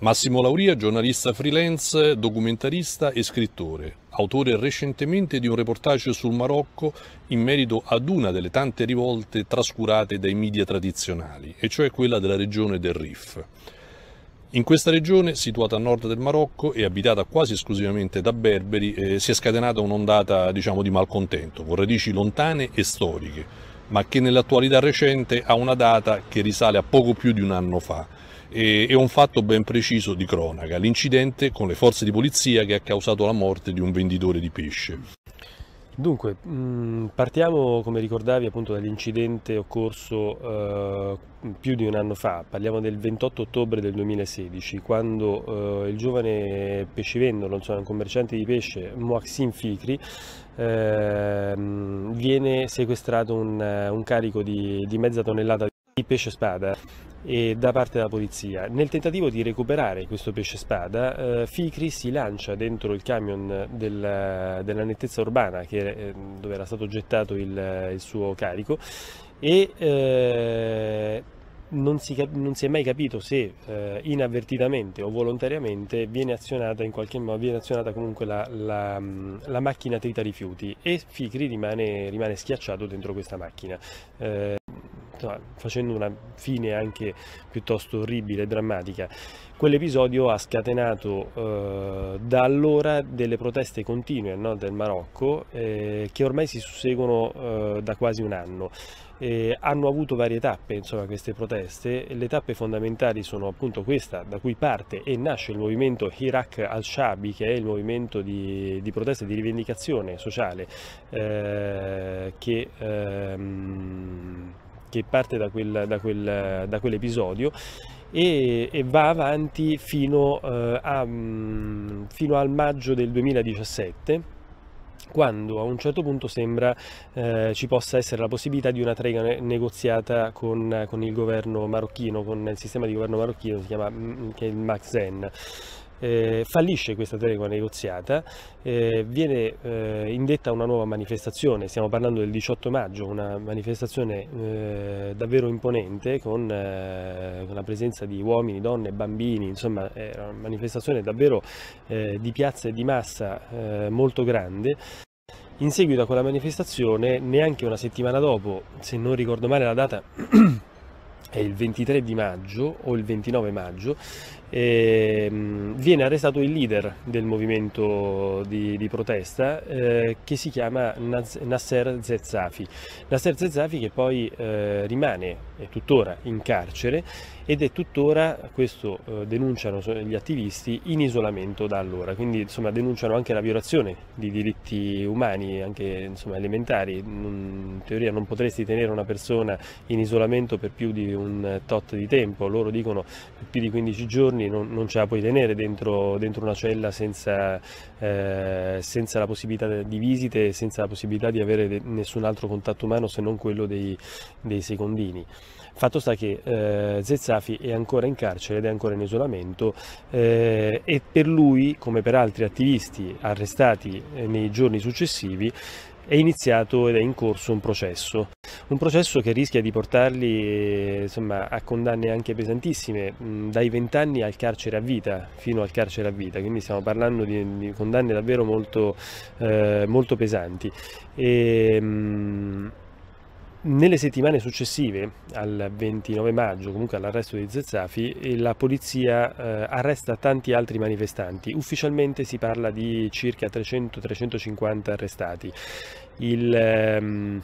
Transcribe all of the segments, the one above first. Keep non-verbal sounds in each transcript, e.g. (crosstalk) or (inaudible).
Massimo Lauria, giornalista freelance, documentarista e scrittore, autore recentemente di un reportage sul Marocco in merito ad una delle tante rivolte trascurate dai media tradizionali, e cioè quella della regione del Rif. In questa regione, situata a nord del Marocco e abitata quasi esclusivamente da berberi, eh, si è scatenata un'ondata diciamo, di malcontento, con radici lontane e storiche, ma che nell'attualità recente ha una data che risale a poco più di un anno fa e, e un fatto ben preciso di cronaca, l'incidente con le forze di polizia che ha causato la morte di un venditore di pesce. Dunque, mm, partiamo come ricordavi appunto dall'incidente occorso eh, più di un anno fa, parliamo del 28 ottobre del 2016, quando eh, il giovane pescivendolo, insomma un commerciante di pesce, Moaksin Fikri, eh, viene sequestrato un, un carico di, di mezza tonnellata di pesce spada e da parte della polizia. Nel tentativo di recuperare questo pesce spada, eh, Ficri si lancia dentro il camion della, della nettezza urbana che, eh, dove era stato gettato il, il suo carico e eh, non, si, non, si, è mai capito se eh, inavvertitamente o volontariamente viene azionata in qualche modo, viene azionata comunque la, la, mm, la macchina trita rifiuti e Ficri rimane, rimane schiacciato dentro questa macchina. Eh, facendo una fine anche piuttosto orribile e drammatica. Quell'episodio ha scatenato eh, da allora delle proteste continue no, del Marocco eh, che ormai si susseguono eh, da quasi un anno. hanno avuto varie tappe insomma, queste proteste, le tappe fondamentali sono appunto questa da cui parte e nasce il movimento Iraq al-Shabi che è il movimento di, di protesta e di rivendicazione sociale eh, che ehm, che parte da, quel, da, quel, da quell'episodio e, e, va avanti fino, eh, a, mm, fino al maggio del 2017 quando a un certo punto sembra eh, ci possa essere la possibilità di una trega negoziata con, con il governo marocchino, con il sistema di governo marocchino, si chiama, mm, che è il Maxen eh, fallisce questa tregua negoziata, eh, viene eh, indetta una nuova manifestazione, stiamo parlando del 18 maggio, una manifestazione eh, davvero imponente con, eh, con, la presenza di uomini, donne, bambini, insomma è una manifestazione davvero eh, di piazza e di massa molto grande. In seguito a quella manifestazione, neanche una settimana dopo, se non ricordo male la data, (clears throat) è il 23 di maggio o il 29 maggio, e, ehm, viene arrestato il leader del movimento di, di protesta eh, che si chiama Nasser Zezzafi. Nasser Zezzafi che poi eh, rimane è tuttora in carcere ed è tuttora, questo eh, denunciano gli attivisti, in isolamento da allora, quindi insomma, denunciano anche la violazione di diritti umani, anche insomma, elementari, in teoria non potresti tenere una persona in isolamento per più di un tot di tempo, loro dicono più di 15 giorni anni non, non ce la puoi tenere dentro, dentro una cella senza, eh, senza, la possibilità di visite, senza la possibilità di avere nessun altro contatto umano se non quello dei, dei secondini. Fatto sta che eh, Zezzafi è ancora in carcere ed è ancora in isolamento eh, e per lui, come per altri attivisti arrestati eh, nei giorni successivi, è iniziato ed è in corso un processo, un processo che rischia di portarli insomma, a condanne anche pesantissime, mm, dai 20 anni al carcere a vita, fino al carcere a vita, quindi stiamo parlando di, di condanne davvero molto, eh, molto pesanti. E, ehm, mh, nelle settimane successive al 29 maggio, comunque all'arresto di Zezzafi, eh, la polizia eh, arresta tanti altri manifestanti. Ufficialmente si parla di circa 300-350 arrestati. Il, ehm,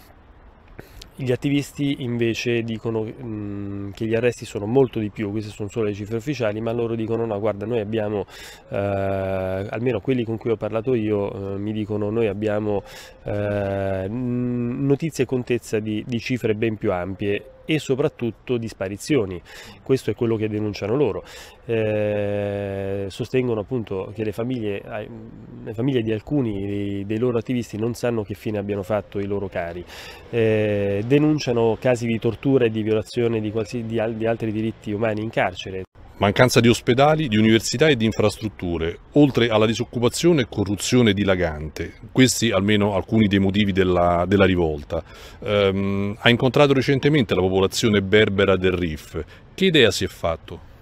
gli attivisti invece dicono mh, mm, che gli arresti sono molto di più, queste sono solo le cifre ufficiali, ma loro dicono no, guarda, noi abbiamo, eh, almeno quelli con cui ho parlato io, eh, mi dicono noi abbiamo eh, notizie e contezza di, di cifre ben più ampie e soprattutto disparizioni. Questo è quello che denunciano loro. Eh, sostengono appunto che le famiglie, le famiglie, di alcuni dei loro attivisti non sanno che fine abbiano fatto i loro cari. Eh, denunciano casi di tortura e di violazione di, di altri diritti umani in carcere. Mancanza di ospedali, di università e di infrastrutture, oltre alla disoccupazione e corruzione dilagante. Questi almeno alcuni dei motivi della, della rivolta. Ehm, ha incontrato recentemente la popolazione berbera del Rif. Che idea si è fatto?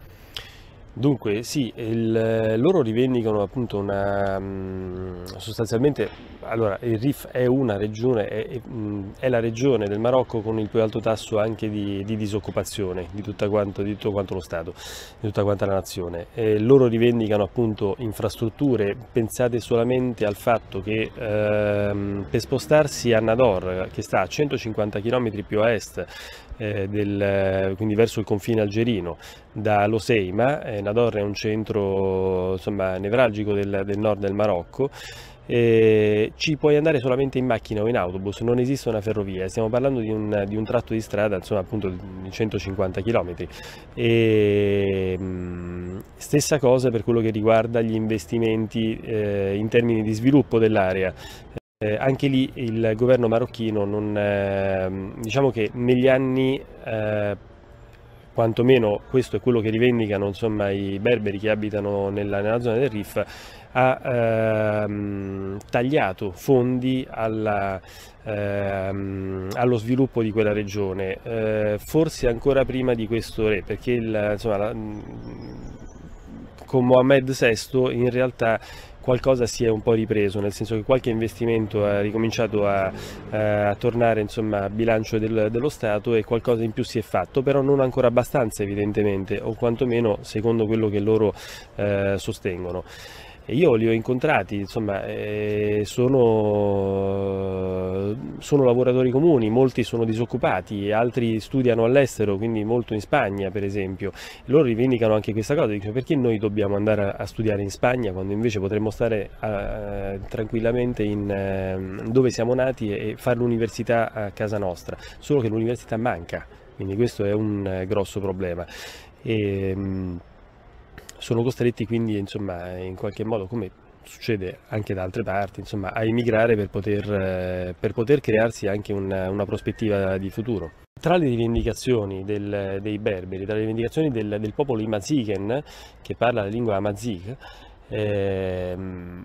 Dunque sì, il, eh, loro rivendicano appunto una, mm, sostanzialmente, allora il Rif è una regione, è, mm, è, la regione del Marocco con il più alto tasso anche di, di disoccupazione di, quanto, di, tutto quanto lo Stato, di tutta quanta la nazione. E loro rivendicano appunto infrastrutture, pensate solamente al fatto che ehm, per spostarsi a Nador, che sta a 150 km più a est, eh, del, quindi verso il confine algerino, da Loseima, eh, Nador è un centro insomma, nevralgico del, del nord del Marocco eh, ci puoi andare solamente in macchina o in autobus, non esiste una ferrovia, stiamo parlando di un, di un tratto di strada insomma appunto di 150 km e, mh, stessa cosa per quello che riguarda gli investimenti eh, in termini di sviluppo dell'area eh, anche lì il governo marocchino non, eh, diciamo che negli anni eh, quantomeno questo è quello che rivendicano insomma, i berberi che abitano nella, nella zona del Rif, ha ehm, tagliato fondi alla, ehm, allo sviluppo di quella regione, eh, forse ancora prima di questo re, perché il, insomma, la, con Mohammed VI in realtà qualcosa si è un po' ripreso, nel senso che qualche investimento ha ricominciato a, eh, a tornare insomma, a bilancio del, dello Stato e qualcosa in più si è fatto, però non ancora abbastanza evidentemente, o quantomeno secondo quello che loro eh, sostengono. E io li ho incontrati, insomma, eh, sono, sono, lavoratori comuni, molti sono disoccupati, altri studiano all'estero, quindi molto in Spagna per esempio. Loro rivendicano anche questa cosa, dicono perché noi dobbiamo andare a, studiare in Spagna quando invece potremmo stare a, eh, tranquillamente in, ehm, dove siamo nati e, e fare l'università a casa nostra, solo che l'università manca, quindi questo è un eh, grosso problema. E, ehm, sono costretti quindi insomma, in qualche modo come succede anche da altre parti insomma, a emigrare per poter, eh, per poter crearsi anche una, una prospettiva di futuro. Tra le rivendicazioni del, dei berberi, tra le rivendicazioni del, del popolo Imaziken, che parla la lingua Amazik, ehm,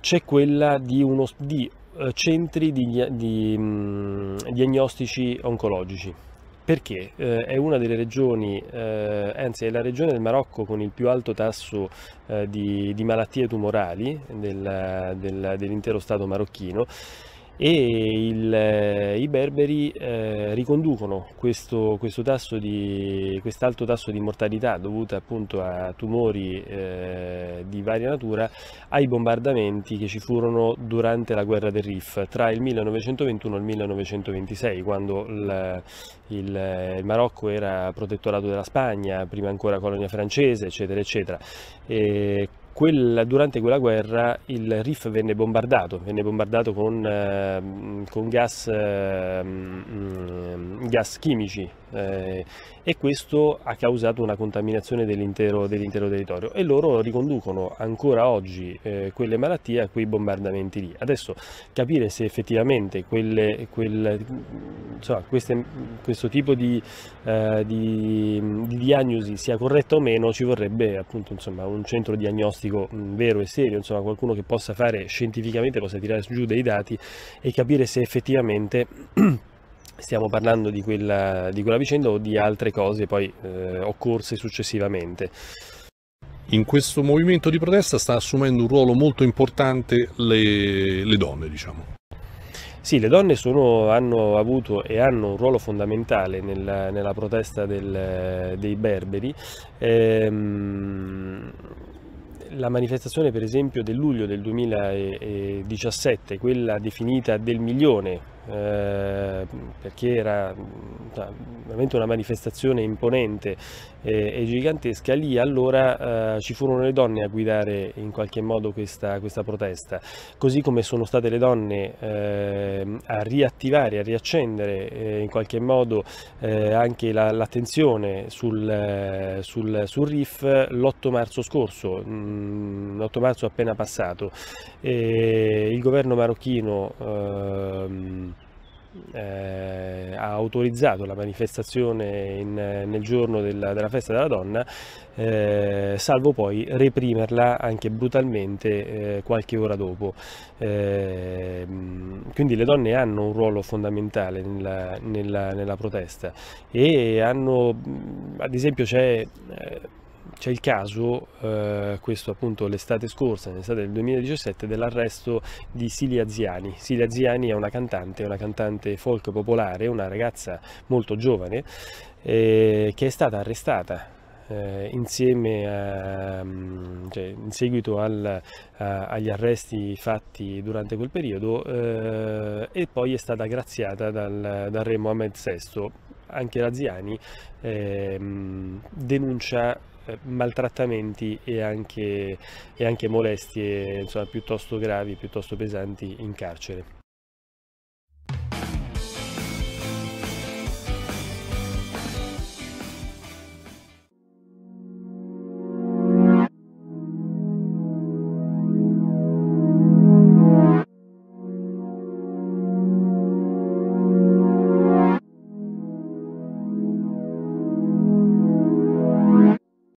c'è quella di, uno, di eh, centri di, di, mh, mm, diagnostici oncologici perché eh, è una delle regioni, eh, anzi è la regione del Marocco con il più alto tasso eh, di, di, malattie tumorali del, del, dell'intero Stato marocchino e il, eh, i berberi eh, riconducono questo, questo tasso di, quest'alto tasso di mortalità dovuta appunto a tumori eh, di varia natura ai bombardamenti che ci furono durante la guerra del Rif tra il 1921 e il 1926 quando il, il, il Marocco era protettorato della Spagna, prima ancora colonia francese eccetera eccetera. E quella, durante quella guerra il Rif venne bombardato, venne bombardato con, eh, con gas, eh, gas, chimici eh, e questo ha causato una contaminazione dell'intero, dell territorio e loro riconducono ancora oggi eh, quelle malattie a quei bombardamenti lì. Adesso capire se effettivamente quelle, quel, insomma, queste, questo tipo di, eh, di, di diagnosi sia corretta o meno ci vorrebbe appunto insomma, un centro diagnostico scientifico mm, vero e serio, insomma qualcuno che possa fare scientificamente, possa tirare giù dei dati e capire se effettivamente (clears throat) stiamo parlando di quella, di quella vicenda o di altre cose poi eh, occorse successivamente. In questo movimento di protesta sta assumendo un ruolo molto importante le, le donne, diciamo. Sì, le donne sono, hanno avuto e hanno un ruolo fondamentale nella, nella protesta del, dei berberi. Ehm, la manifestazione per esempio del luglio del 2017, quella definita del milione, eh, perché era mm, cioè, veramente una manifestazione imponente eh, e gigantesca, lì allora eh, ci furono le donne a guidare in qualche modo questa, questa protesta, così come sono state le donne eh, a riattivare, a riaccendere eh, in qualche modo eh, anche l'attenzione sul, eh, sul, sul, RIF l'8 marzo scorso, l'8 mm, marzo appena passato. E il governo marocchino ehm, eh, ha autorizzato la manifestazione in, nel giorno della, della, festa della donna, eh, salvo poi reprimerla anche brutalmente eh, qualche ora dopo. Ehm, quindi le donne hanno un ruolo fondamentale nella, nella, nella protesta e hanno, ad esempio c'è eh, c'è il caso, eh, questo appunto l'estate scorsa, nell'estate del 2017, dell'arresto di Silia Ziani. Silia Ziani è una cantante, una cantante folk popolare, una ragazza molto giovane eh, che è stata arrestata eh, insieme a, mm, cioè, in seguito al, a, agli arresti fatti durante quel periodo eh, e poi è stata graziata dal, dal re Mohammed VI. Anche Razziani eh, denuncia eh, maltrattamenti e anche, e anche molestie insomma, piuttosto gravi, piuttosto pesanti in carcere.